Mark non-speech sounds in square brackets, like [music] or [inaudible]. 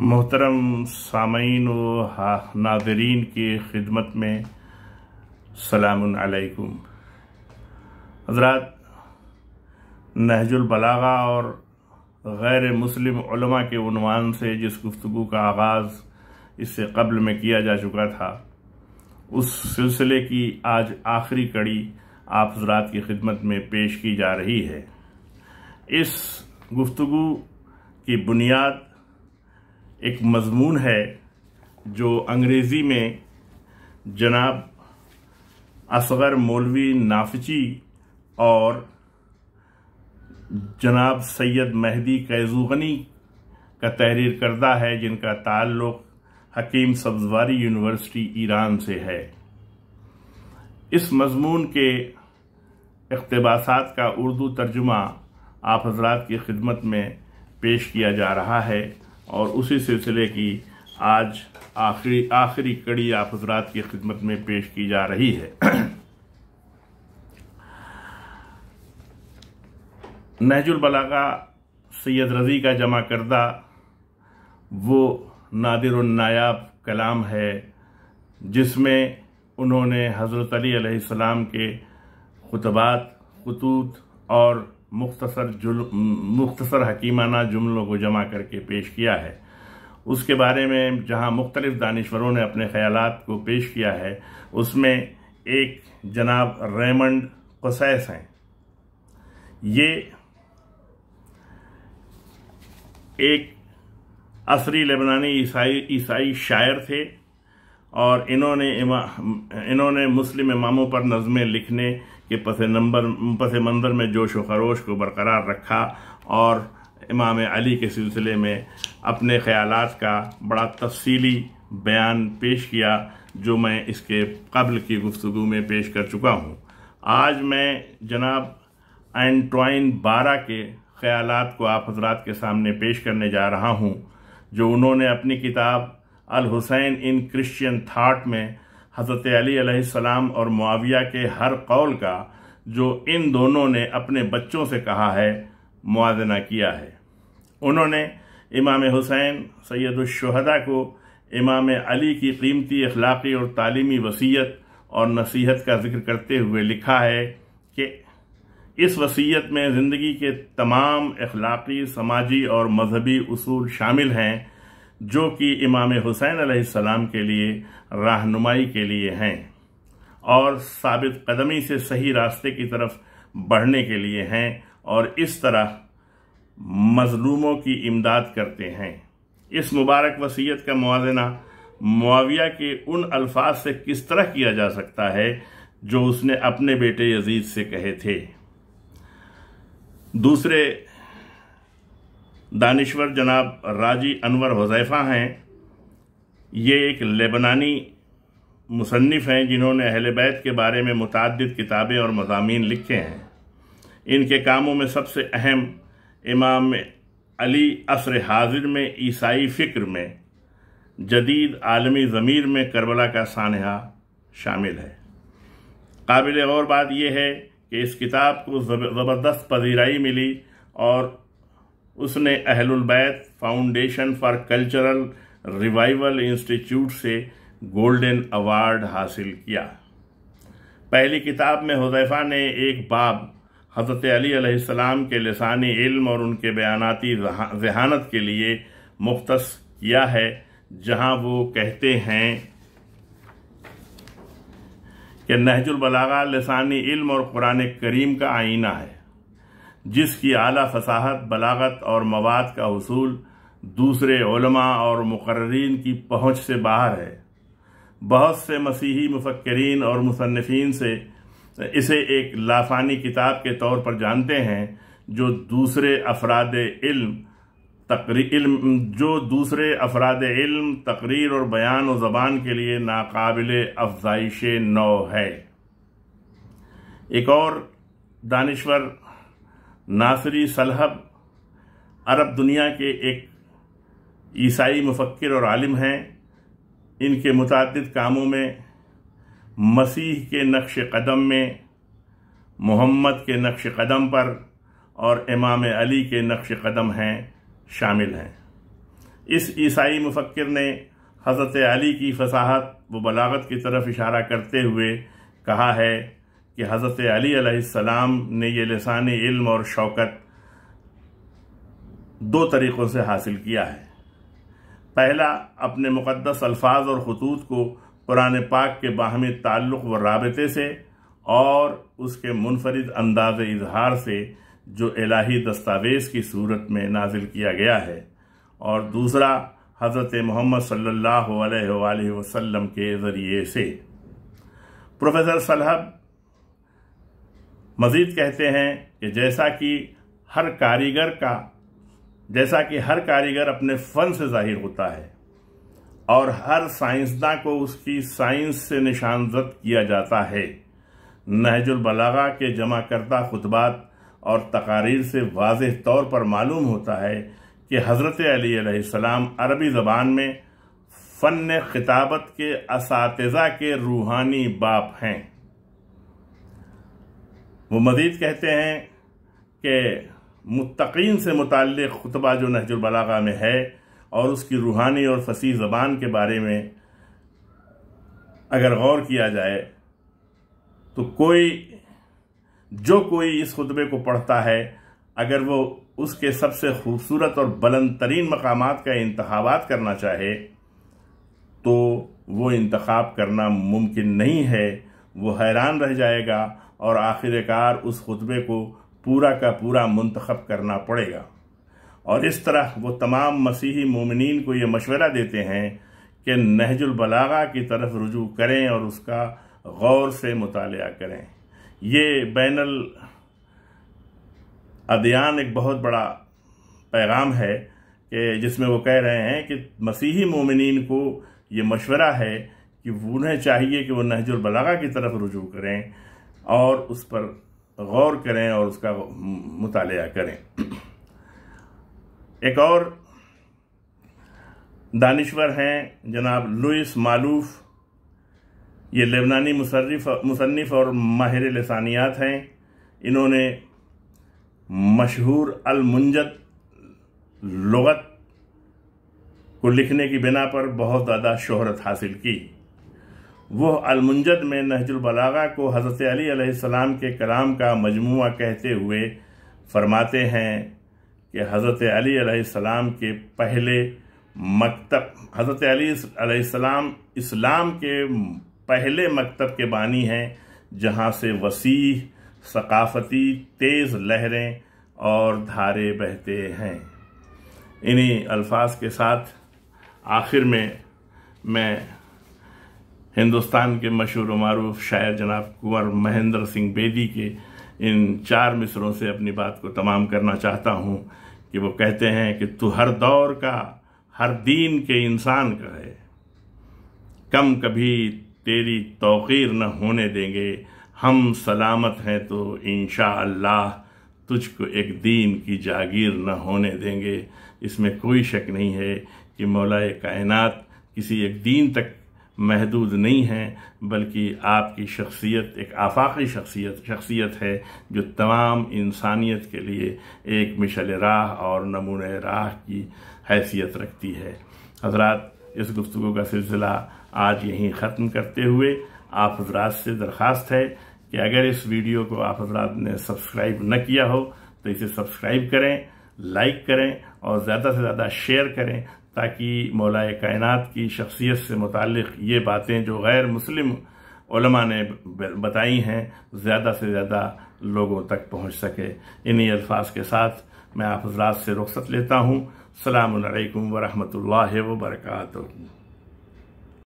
मोहतरम सामीन व नादरीन की खिदमत में सलामकुम हजरात नहजुलबलागा और गैर मुस्लिम के उनवान से जिस गुफ्तु का आगाज़ इससे कबल में किया जा चुका था उस सिलसिले की आज आखिरी कड़ी आप हजरात की खिदमत में पेश की जा रही है इस गुफ्तु की बुनियाद एक मजमून है जो अंग्रेज़ी में जनाब असगर मौलवी नाफची और जनाब सैयद महदी कैजुगनी का तहरीर करदा है जिनका ताल्लुक़ हकीम सब्जवारी यूनिवर्सिटी ईरान से है इस मजमून के इकतबास का उर्दू तर्जुमा आप हजरात की खिदमत में पेश किया जा रहा है और उसी सिलसिले की आज आखिरी आखिरी कड़ी आप हजरात की खिदमत में पेश की जा रही है [clears throat] नहजुल बलागा सैयद रज़ी का जमा करदा वो नादिर नायाब कलाम है जिसमें उन्होंने हज़रत अली सलाम के खुतबात खतूत और मुख्तसर जुल मुख्तसर हकीमाना जुमलों को जमा करके पेश किया है उसके बारे में जहां मुख्तलिफ दानश्वरों ने अपने ख्याल को पेश किया है उसमें एक जनाब रेमंड कसैस हैं ये एक असरी लेबनानी ईसाई ईसाई शायर थे और इन्होंने इन्होंने मुस्लिम इमामों पर नज़में लिखने के पस नंबर पस मंज़र में जोश व खरोश को बरकरार रखा और इमाम अली के सिलसिले में अपने ख़्याल का बड़ा तफसीली बयान पेश किया जो मैं इसके कबल की गुफ्तु में पेश कर चुका हूँ आज मैं जनाब एंटोइन बारा के ख़्याल को आप हजरात के सामने पेश करने जा रहा हूँ जो उन्होंने अपनी किताब Al Hussain in Christian thought में हज़रत अली सलाम और मुआविया के हर कौल का जो इन दोनों ने अपने बच्चों से कहा है मुआजना किया है उन्होंने इमाम हुसैन सैदुलशहदा को इमाम अली की कीमती अखलाक़ी और तालीमी वसीयत और नसीहत का जिक्र करते हुए लिखा है कि इस वसीयत में ज़िंदगी के तमाम अखलाक़ी समाजी और मजहबी असूल शामिल हैं जो कि इमाम हुसैन आसमाम के लिए रहनुमाई के लिए हैं और साबित कदमी से सही रास्ते की तरफ बढ़ने के लिए हैं और इस तरह मज़लूमों की इमदाद करते हैं इस मुबारक वसीयत का मुआजना मुआविया के उन अल्फाज से किस तरह किया जा सकता है जो उसने अपने बेटे यजीद से कहे थे दूसरे दानश्वर जनाब राजी अनवर हुजैफ़ा हैं ये एक लेबनानी मुसनफ़ हैं जिन्होंने अहल बैत के बारे में मुतद किताबें और मजामी लिखे हैं इनके कामों में सबसे अहम इमाम अली असर हाजिर में ईसाई फ़िक्र में जदीद आलमी ज़मीर में करबला का सानहा शामिल है काबिल और बात यह है कि इस किताब को ज़बरदस्त पजीराई मिली और उसने Ahlulbayt foundation for cultural revival institute से गोल्डन अवार्ड हासिल किया पहली किताब में हुदैफा ने एक बाब हज़रत अलीसम के लसानी इल्म और उनके बयानाती जहानत के लिए मुख्त किया है जहां वो कहते हैं कि नहजुलबलागा लसानी इल्म और कुरान करीम का आईना है जिसकी आला फसाहत बलागत और मवाद का असूल दूसरे और मुकर्रीन की पहुँच से बाहर है बहुत से मसीही मुफक्रीन और मुसनफिन से इसे एक लाफानी किताब के तौर पर जानते हैं जो दूसरे अफराद इल्म तकरी इल्म जो दूसरे अफराद इल्म तकरीर और बयान व ज़बान के लिए नाकबिल अफजाइश नौ है एक और दानश्वर नासरी सलहब अरब दुनिया के एक ईसाई मुफक्र और आलिम हैं इनके मुतद कामों में मसीह के नक्श कदम में मोहम्मद के नक्श कदम पर और इमाम अली के नक्श कदम हैं शामिल हैं इस ईसाई मुफक्र ने हज़रत अली की फसाहत व बलागत की तरफ इशारा करते हुए कहा है कि हज़रत अली सलाम ने यह लसान इल्म और शौकत दो तरीक़ों से हासिल किया है पहला अपने मुक़दस अल्फाज और खतूत को कुरान पाक के बाहमी ताल्लुक़ व रबते से और उसके मुनफरद अंदाज इजहार से जो इलाही दस्तावेज़ की सूरत में नाजिल किया गया है और दूसरा हज़रत मोहम्मद सल्ला अलैहि के ज़रिए से प्रोफेसर सलहब मजीद कहते हैं कि जैसा कि हर कारीगर का जैसा कि हर कारीगर अपने फ़न से जाहिर होता है और हर साइंसदां को उसकी साइंस से निशानजद किया जाता है नहजुलबलागा के जमा करदा खुतबात और तकारीर से वाज तौर पर मालूम होता है कि हज़रत अलीसम अरबी ज़बान में फ़न खिताबत के इस के रूहानी बाप हैं वो मज़ीद कहते हैं कि मुतकीन से मुतल खुतबा जो नहजुलबलागा में है और उसकी रूहानी और फसी ज़बान के बारे में अगर गौर किया जाए तो कोई जो कोई इस खुतबे को पढ़ता है अगर वो उसके सबसे खूबसूरत और बुलंद तरीन मकाम का इंतबात करना चाहे तो वो इंतखब करना मुमकिन नहीं है वो हैरान रह जाएगा और आखिरकार उस खुतबे को पूरा का पूरा मंतखब करना पड़ेगा और इस तरह वो तमाम मसीही मोमिन को ये मशवरा देते हैं कि नहजुल बलागा की तरफ रुजू करें और उसका गौर से मुताल करें ये बैनल अदियान एक बहुत बड़ा पैगाम है कि जिसमें वो कह रहे हैं कि मसीही मोमिन को ये मशवरा है कि उन्हें चाहिए कि वो नहजुल बलागा की तरफ रुजू करें और उस पर गौर करें और उसका मुताल करें एक और दानश्वर हैं जनाब लुइस मालूफ ये लेबनानी मुसरफ मुसनफ़ और माहिर लसानियात हैं इन्होंने मशहूर अलमुंजद लगत को लिखने की बिना पर बहुत ज़्यादा शोहरत हासिल की वह अलमुंजद में बलागा को हज़रत अलैहिस्सलाम के कलाम का मजमू कहते हुए फरमाते हैं कि हज़रत अलैहिस्सलाम के पहले मकतब हज़रत अलैहिस्सलाम इस्लाम के पहले मकतब के बानी हैं जहाँ से वसी सकाफ़ती तेज़ लहरें और धारे बहते हैं इन्हीं अल्फाज के साथ आखिर में मैं हिंदुस्तान के मशहूर मरूफ शायर जनाब कुंवर महेंद्र सिंह बेदी के इन चार मिसरों से अपनी बात को तमाम करना चाहता हूँ कि वो कहते हैं कि तू हर दौर का हर दीन के इंसान का है कम कभी तेरी तोकीर न होने देंगे हम सलामत हैं तो इन अल्लाह तुझको एक दीन की जागीर न होने देंगे इसमें कोई शक नहीं है कि मौलाए कायनात किसी एक दीन तक महदूद नहीं है बल्कि आपकी शख्सियत एक आफाकी शख्सियत शख्सियत है जो तमाम इंसानियत के लिए एक मिशल राह और नमून राह की हैसियत रखती है हजरात इस गुफ्तु का सिलसिला आज यहीं ख़त्म करते हुए आप हजरात से दरख्वास्त है कि अगर इस वीडियो को आप हजरात ने सब्सक्राइब न किया हो तो इसे सब्सक्राइब करें लाइक करें और ज़्यादा से ज़्यादा शेयर करें ताकि मौलाए कायनात की शख्सियत से मुतक़ ये बातें जो गैर मुस्लिम ने बताई हैं ज़्यादा से ज़्यादा लोगों तक पहुँच सके इन्हीं अल्फाज के साथ मैं आप हजरात से रुख्सत लेता हूँ सलामकुम वरहमल वर्का